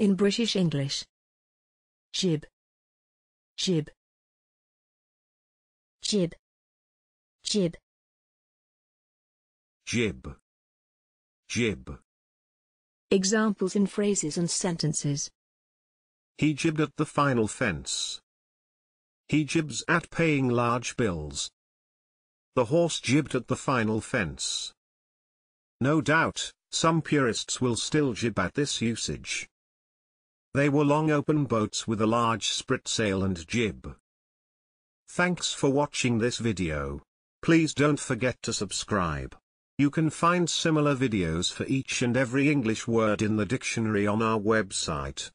in British English. Jib. Jib. Jib. Jib. Jib. Jib. Examples in phrases and sentences. He jibbed at the final fence. He jibs at paying large bills. The horse jibbed at the final fence. No doubt, some purists will still jib at this usage. They were long open boats with a large spritsail and jib. Thanks for watching this video. Please don't forget to subscribe. You can find similar videos for each and every English word in the dictionary on our website.